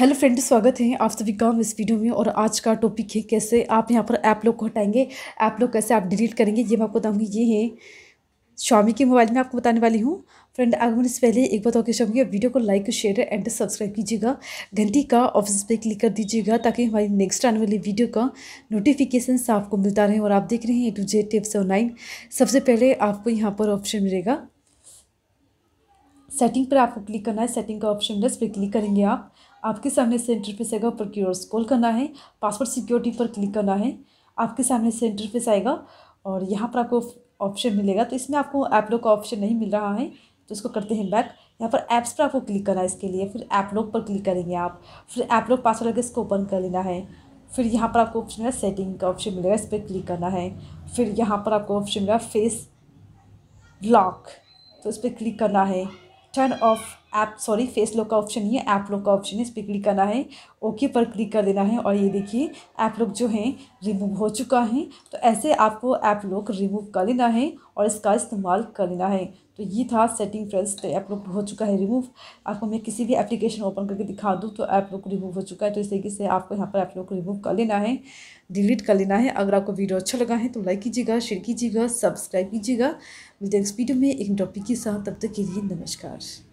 hello friend स्वागत है आप सभी का इस वीडियो में और आज का टॉपिक है कैसे आप यहाँ पर ऐप लोग को हटाएंगे ऐप लोग कैसे आप डिलीट करेंगे ये मैं आपको बताऊँगी ये है स्वामी के मोबाइल में आपको बताने वाली हूँ फ्रेंड अगर मैंने इससे पहले एक बात और कहूँगी वीडियो को लाइक शेयर एंड सब्सक्राइब कीजिएगा घंटी का ऑप्शन पे क्लिक कर दीजिएगा ताकि हमारी नेक्स्ट आने वाली वीडियो का नोटिफिकेशन आपको मिलता रहे और आप देख रहे हैं A to Z tips online सबसे पहले आपको यहाँ पर ऑप्शन मिलेगा सेटिंग पर आपको क्लिक करना है सेटिंग का ऑप्शन है इस पर क्लिक करेंगे आप आपके सामने सेंटर इंटरफेस आएगा ऊपर की ओर करना है पासवर्ड सिक्योरिटी पर क्लिक करना है आपके सामने सेंटर इंटरफेस आएगा और यहाँ पर आपको ऑप्शन मिलेगा तो इसमें आपको ऐप लोग का ऑप्शन नहीं मिल रहा है तो इसको करते हैं बैक यहाँ पर ऐप्स पर आपको क्लिक करना है इसके लिए फिर ऐप लोग पर क्लिक करेंगे आप फिर ऐप लोग पासवर्ड लगे इसको ओपन कर लेना है फिर यहाँ पर आपको ऑप्शन मिला सेटिंग का ऑप्शन मिलेगा इस पर क्लिक करना है फिर यहाँ पर आपको ऑप्शन मिला फेस लॉक तो इस पर क्लिक करना है turn off app sorry face lock का ऑप्शन नहीं है ऐप लॉक का ऑप्शन है इस पर क्लिक करना है ओके पर क्लिक कर देना है और ये देखिए ऐप लॉक जो है रिमूव हो चुका है तो ऐसे आपको ऐप लॉक रिमूव कर लेना है और इसका इस्तेमाल कर लेना है तो ये था सेटिंग फ्रेंड्स तो ऐप लॉक हो चुका है रिमूव आपको मैं किसी भी एप्लीकेशन ओपन करके दिखा दूँ तो ऐप लॉक रिमूव हो चुका है तो इस तरीके से आपको यहाँ पर ऐप लॉक रिमूव कर लेना है डिलीट कर लेना है अगर आपको वीडियो अच्छा लगा है तो लाइक कीजिएगा शेयर कीजिएगा सब्सक्राइब कीजिएगा मिलते हैं नेक्स्ट वीडियो में एक टॉपिक के साथ तब तक के लिए नमस्कार